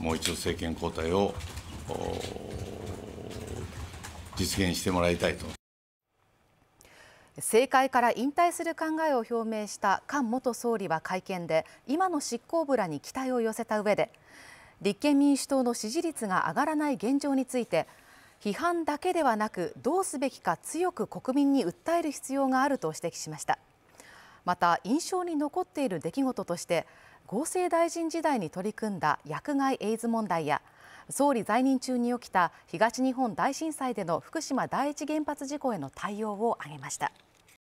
もう一度政権交代を実現してもらいたいと。政界から引退する考えを表明した菅元総理は会見で今の執行部らに期待を寄せた上で立憲民主党の支持率が上がらない現状について批判だけではなくどうすべきか強く国民に訴える必要があると指摘しました。また印象に残っている出来事として厚生大臣時代に取り組んだ薬害エイズ問題や総理在任中に起きた東日本大震災での福島第一原発事故への対応を挙げました。